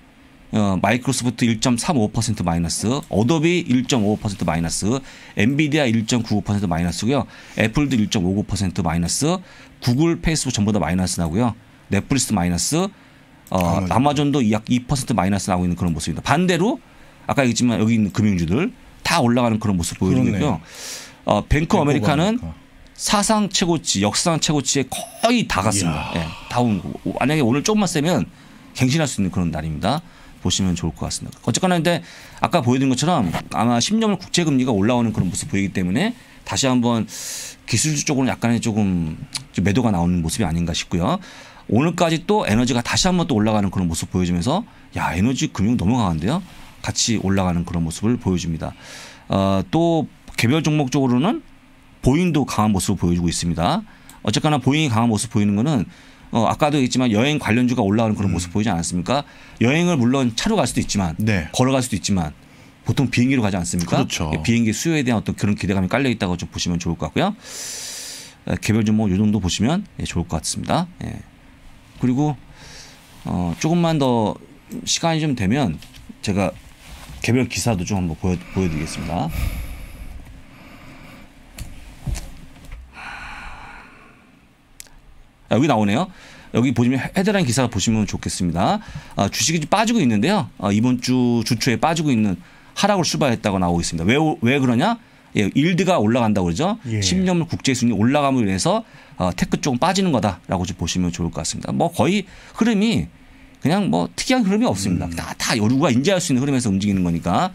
어, 마이크로소프트 1.35% 마이너스, 어도비 1.55% 마이너스, 엔비디아 1.95% 마이너스고요. 애플도 1.59% 마이너스, 구글, 페이스북 전부 다 마이너스 나고요. 넷플릭스 마이너스, 어, 아마존. 도약 2% 마이너스 나고 있는 그런 모습입니다. 반대로 아까 얘기했지만 여기 있는 금융주들 다 올라가는 그런 모습 보여주고 있고요. 어, 뱅크 아메리카는 사상 최고치, 역사상 최고치에 거의 다 갔습니다. 예, 다운 만약에 오늘 조금만 세면 갱신할 수 있는 그런 날입니다. 보시면 좋을 것 같습니다. 어쨌거나 근데 아까 보여드린 것처럼 아마 10년물 국채 금리가 올라오는 그런 모습 보이기 때문에 다시 한번 기술주 쪽으로 약간의 조금 매도가 나오는 모습이 아닌가 싶고요. 오늘까지 또 에너지가 다시 한번 또 올라가는 그런 모습 보여주면서 야 에너지 금융 너무 강한데요. 같이 올라가는 그런 모습을 보여줍니다. 어, 또 개별 종목 쪽으로는 보잉도 강한 모습을 보여주고 있습니다. 어쨌거나 보잉이 강한 모습 보이는 거는 어, 아까도 있지만 여행 관련주가 올라오는 그런 음. 모습 보이지 않았습니까? 여행을 물론 차로 갈 수도 있지만 네. 걸어갈 수도 있지만 보통 비행기로 가지 않습니까? 그렇죠. 예, 비행기 수요에 대한 어떤 그런 기대감이 깔려 있다고 좀 보시면 좋을 것 같고요. 예, 개별 종목 요 정도 보시면 예, 좋을 것 같습니다. 예. 그리고 어, 조금만 더 시간이 좀 되면 제가 개별 기사도 좀 한번 보여, 보여드리겠습니다. 아, 여기 나오네요. 여기 보시면 헤드라인 기사 보시면 좋겠습니다. 아, 주식이 좀 빠지고 있는데요. 아, 이번 주 주초에 빠지고 있는 하락을 수반했다고 나오고 있습니다. 왜, 왜 그러냐? 예, 일드가 올라간다고 그러죠. 예. 10년 물 국제 수익이 올라감으로 인해서 어, 테크 쪽은 빠지는 거다라고 좀 보시면 좋을 것 같습니다. 뭐 거의 흐름이 그냥 뭐 특이한 흐름이 없습니다. 음. 다, 다 여루가 인지할 수 있는 흐름에서 움직이는 거니까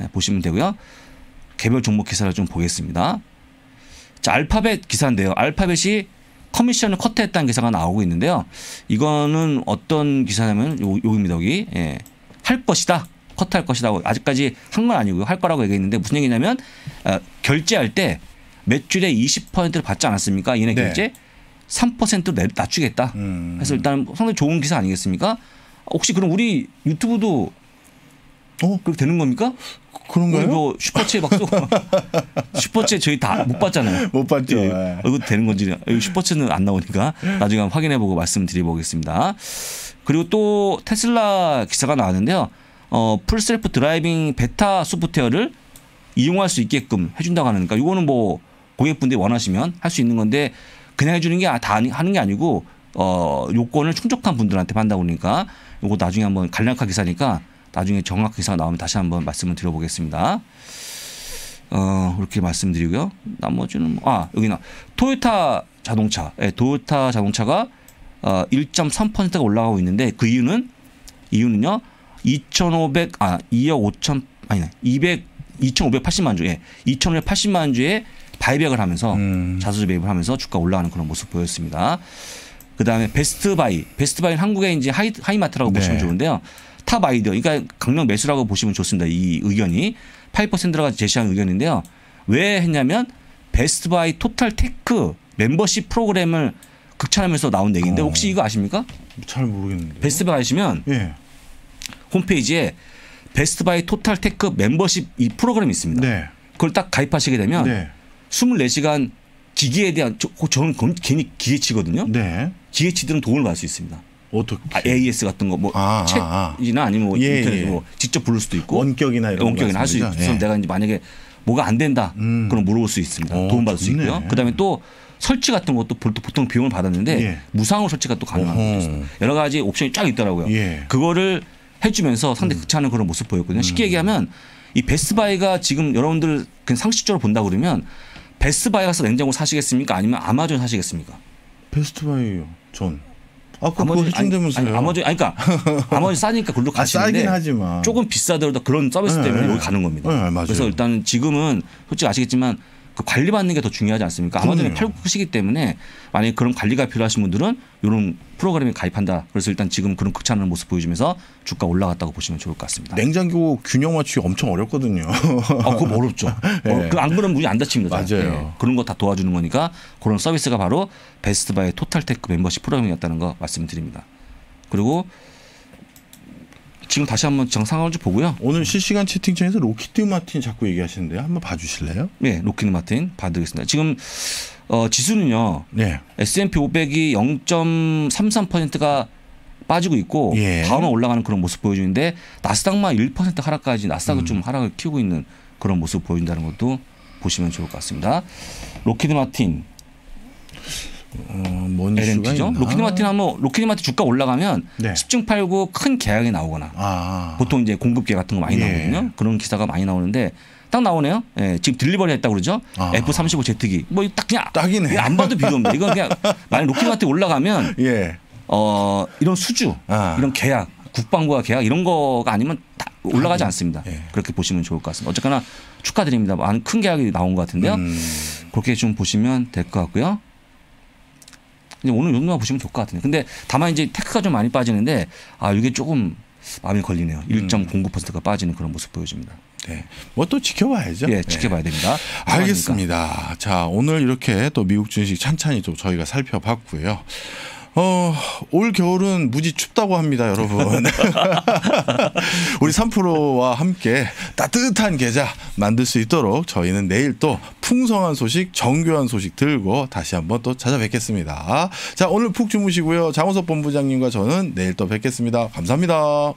예, 보시면 되고요. 개별 종목 기사를 좀 보겠습니다. 자, 알파벳 기사인데요. 알파벳이 커미션을 커트했다는 기사가 나오고 있는데요. 이거는 어떤 기사냐면 요, 요입니다. 여기 예. 할 것이다. 커트할 것이다. 아직까지 한 건 아니고요. 할 거라고 얘기했는데 무슨 얘기냐면 어, 결제할 때 매출의 20%를 받지 않았습니까? 이내 네. 결제 3%로 내, 낮추겠다. 음. 그래서 일단 상당히 좋은 기사 아니겠습니까? 혹시 그럼 우리 유튜브도 어? 그렇게 되는 겁니까? 그런가요? 이거 어, 슈퍼챗 박 쏘고 슈퍼챗 저희 다 못 봤잖아요. 못 봤죠. 예. 네. 어, 이거 되는 건지 슈퍼챗은 안 나오니까 나중에 확인해보고 말씀드려보겠습니다. 그리고 또 테슬라 기사가 나왔는데요. 어, 풀셀프 드라이빙 베타 소프트웨어를 이용할 수 있게끔 해준다고 하니까 그러니까 이거는 뭐 고객분들이 원하시면 할 수 있는 건데 그냥 해주는 게다 아, 하는 게 아니고 어, 요건을 충족한 분들한테 판다고 그러니까 요거 나중에 한번 간략한 기사니까 나중에 정확 기사가 나오면 다시 한번 말씀을 드려보겠습니다. 어, 그렇게 말씀드리고요. 나머지는 아, 여기나 토요타 자동차. 예, 토요타 자동차가 어, 1.3%가 올라가고 있는데 그 이유는 이유는요. 2,500 아, 2억 5천 아니 200 2,580만 주에 예, 2,580만 주에 바이백을 하면서 음. 자수 매입을 하면서 주가 올라가는 그런 모습 보였습니다. 그다음에 베스트바이, 베스트바이는 한국의 이제 하이, 하이마트라고 네. 보시면 좋은데요. 스탑 아이디어. 그러니까 강력 매수라고 보시면 좋습니다. 이 의견이 8%가 제시한 의견인데요. 왜 했냐면 베스트 바이 토탈 테크 멤버십 프로그램을 극찬하면서 나온 얘기인데 어. 혹시 이거 아십니까? 잘 모르겠는데. 베스트 바이 하시면 예. 홈페이지에 베스트 바이 토탈 테크 멤버십 이 프로그램이 있습니다. 네. 그걸 딱 가입하시게 되면 네. 24시간 기기에 대한 저, 그 저는 괜히 기계치거든요. 네. 기계치들은 도움을 받을 수 있습니다. 어떻게 아, AS 같은 거뭐 아, 아, 아, 책이나 아니면 뭐 예, 인터넷 예. 뭐 직접 부를 수도 있고 원격이나 이런 원격이나 할수 있어서 예. 내가 이제 만약에 뭐가 안 된다 음. 그럼 물어볼 수 있습니다. 어, 도움 받을 수 있고요. 그다음에 또 설치 같은 것도 보통 비용을 받았는데 예. 무상으로 설치가 또 가능합니다. 여러 가지 옵션이 쫙 있더라고요. 예. 그거를 해주면서 상대 음. 극찬하는 그런 모습 보였거든요. 쉽게 음. 얘기하면 이 베스바이가 지금 여러분들 그냥 상식적으로 본다 그러면 베스바이 가서 냉장고 사시겠습니까? 아니면 아마존 사시겠습니까? 베스트바이요. 전. 아, 나머지 해준다면서요. 아니, 머지 아니, 그러니까 아머지 싸니까 그걸로 아, 가시는데 아, 하지만. 조금 비싸더라도 그런 서비스 네, 때문에 네, 여기 가는 겁니다. 네, 그래서 일단 지금은 솔직히 아시겠지만 그 관리받는 게 더 중요하지 않습니까? 아마존의 팔국시기 때문에 만약에 그런 관리가 필요하신 분들은 이런 프로그램에 가입한다. 그래서 일단 지금 그런 극찬하는 모습 보여주면서 주가 올라갔다고 보시면 좋을 것 같습니다. 냉장고 균형 맞추기 엄청 어렵거든요. 아, 그거 어렵죠. 네. 그안 예. 그러면 문이 안 닫힙니다. 맞아요. 네. 그런 거 다 도와주는 거니까 그런 서비스가 바로 베스트바의 토탈테크 멤버십 프로그램이었다는 거 말씀드립니다. 그리고 지금 다시 한번 상황을 좀 보고요. 오늘 실시간 채팅창에서 로키드 마틴 자꾸 얘기하시는데요. 한번 봐주실래요? 네, 로키드 마틴 봐드리겠습니다. 지금 어, 지수는요. 네. S&P 500이 0.33%가 빠지고 있고 예. 다음은 올라가는 그런 모습 보여주는데 나스닥만 1% 하락까지 나스닥은 음. 좀 하락을 키우고 있는 그런 모습 보인다는 것도 보시면 좋을 것 같습니다. 로키드 마틴 어, 뭔 이슈가 있나? 로키드 마틴 하면 뭐 로키드 마틴 주가 올라가면 네. 10중 팔구큰 계약이 나오거나 아. 보통 이제 공급 계약 같은 거 많이 예. 나오거든요. 그런 기사가 많이 나오는데 딱 나오네요. 예, 지금 딜리버리 했다 그러죠. 아. F35 제트기. 뭐 딱 그냥 딱이네. 안 봐도 비교입니다. 이건 그냥 만약 로키드 마틴 올라가면 예. 어, 이런 수주, 아. 이런 계약, 국방부와 계약 이런 거가 아니면 다 올라가지 않습니다. 예. 그렇게 보시면 좋을 것 같습니다. 어쨌거나 축하드립니다. 많은 큰 계약이 나온 것 같은데요. 음. 그렇게 좀 보시면 될 것 같고요. 이제 오늘 이 정도만 보시면 좋을 것 같은데. 근데 다만 이제 테크가 좀 많이 빠지는데 아 이게 조금 마음이 걸리네요. 1.09%가 음. 빠지는 그런 모습 보여집니다. 네. 뭐 또 지켜봐야죠. 예, 지켜봐야 네. 됩니다. 알겠습니다. 자, 오늘 이렇게 또 미국 주식 찬찬히 좀 저희가 살펴봤고요. 어, 올 겨울은 무지 춥다고 합니다, 여러분. 우리 3와 함께 따뜻한 계좌 만들 수 있도록 저희는 내일 또 풍성한 소식, 정교한 소식 들고 다시 한번 또 찾아뵙겠습니다. 자, 오늘 푹 주무시고요. 장호섭 본부장님과 저는 내일 또 뵙겠습니다. 감사합니다.